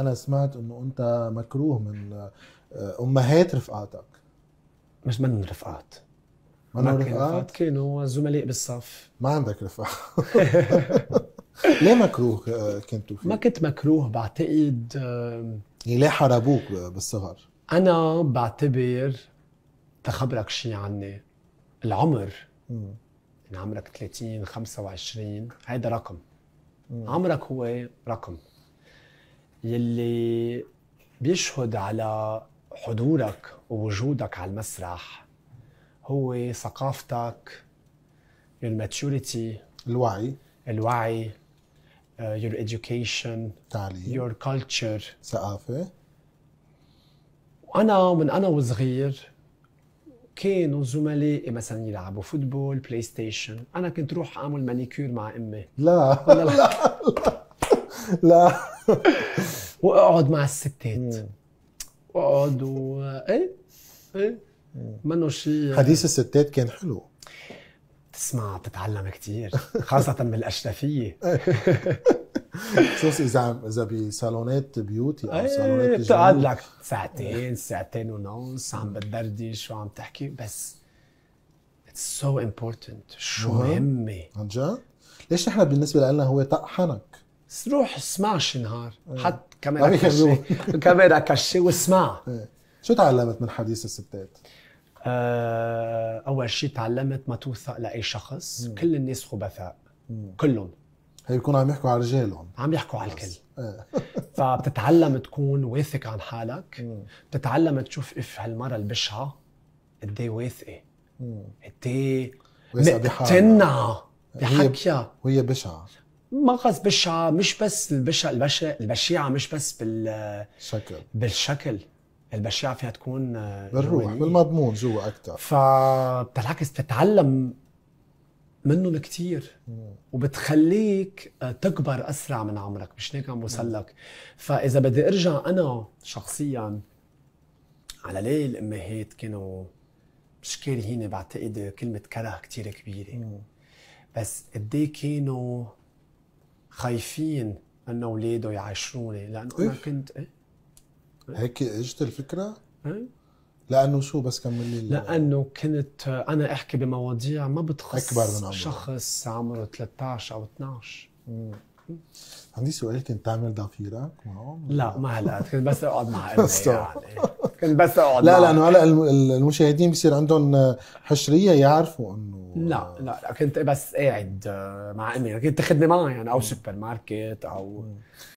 انا سمعت انه انت مكروه من آه، امهات رفقاتك مش من رفقات ما رفقات كانوا زملاء بالصف ما عندك رفقه ليه مكروه كنتوا فيه؟ ما كنت مكروه بعتقد يعني ليه حربوك بالصغر؟ انا بعتبر تخبرك شيء عني العمر امم يعني عمرك 30 25 هيدا رقم مم. عمرك هو رقم يلي بيشهد على حضورك ووجودك على المسرح هو ثقافتك الماتوريتي الوعي الوعي uh, your education تعليم your culture ثقافة وأنا من أنا وصغير كانوا زملائي مثلا يلعبوا فوتبول بلاي ستيشن أنا كنت روح أعمل مانيكير مع أمي لا لا, لا. لا واقعد مع الستات واقعد و ايه ايه منه شيء حديث الستات كان حلو تسمع تتعلم كثير خاصة من الأشرفية خصوصا إذا إذا بصالونات بيوتي أو إيه، صالونات بتقعد لك ساعتين ساعتين ونص عم بتدردش وعم تحكي بس اتس سو امبورتنت شو مهمة عن جد؟ ليش نحن بالنسبة لنا هو طق حنك روح اسمع شي نهار إيه. حط كاميرا كشة كاميرا كشة واسمع إيه. شو تعلمت من حديث الستات؟ آه، اول شيء تعلمت ما توثق لاي شخص مم. كل الناس خبثاء كلهم هي بيكونوا عم يحكوا على رجالهم عم يحكوا على الكل إيه. فبتتعلم تكون واثق عن حالك مم. بتتعلم تشوف اف هالمره البشعه قد ايه واثقه قد ايه مقتنعه بحكيها وهي بشعه منقذ بشعه مش بس البشعه البشعه البشيعه مش بس بال شكل بالشكل البشعه فيها تكون آه، بالروح بالمضمون جوا اكثر فبالعكس بتتعلم منهم كثير وبتخليك آه، تكبر اسرع من عمرك مش هيك عم بوصل لك فاذا بدي ارجع انا شخصيا على ليه الامهات كانوا مش كارهيني بعتقد كلمه كره كثير كبيره بس قد إيه كانوا خايفين انه اولاده يعاشروني لانه انا كنت إيه؟ هيك اجت الفكره؟ إيه؟ لانه شو بس كمل لي لانه كنت انا احكي بمواضيع ما بتخص اكبر من عمره شخص عمره 13 او 12 مم. عندي سؤال كنت تعمل ضفيرك معهم؟ لا ما هلا كنت بس اقعد مع امي يعني كان بس اقعد لا لا انه هلا المشاهدين بصير عندهم آه، حشريه يعرفوا انه لا لا لا كنت بس قاعد آه، مع امي كنت تاخذني معها يعني او سوبر ماركت او